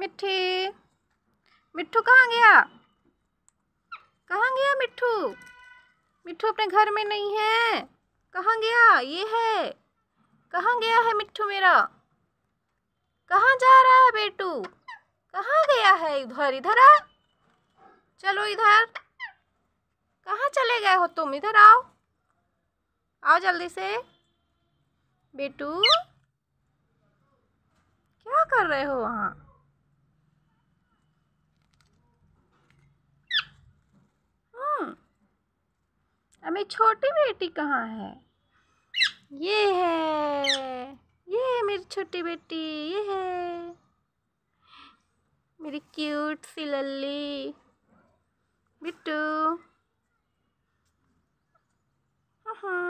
मिठी मिट्ठू कहाँ गया कहाँ गया मिट्ठू मिट्ठू अपने घर में नहीं है कहाँ गया ये है कहाँ गया है मिट्ठू मेरा कहाँ जा रहा है बेटू कहाँ गया है इधर इधर आ चलो इधर कहाँ चले गए हो तुम इधर आओ आओ जल्दी से बेटू क्या कर रहे हो वहाँ अभी छोटी बेटी कहाँ है ये है ये है मेरी छोटी बेटी ये है मेरी क्यूट सी लल्ली बिट्टू हाँ, हाँ।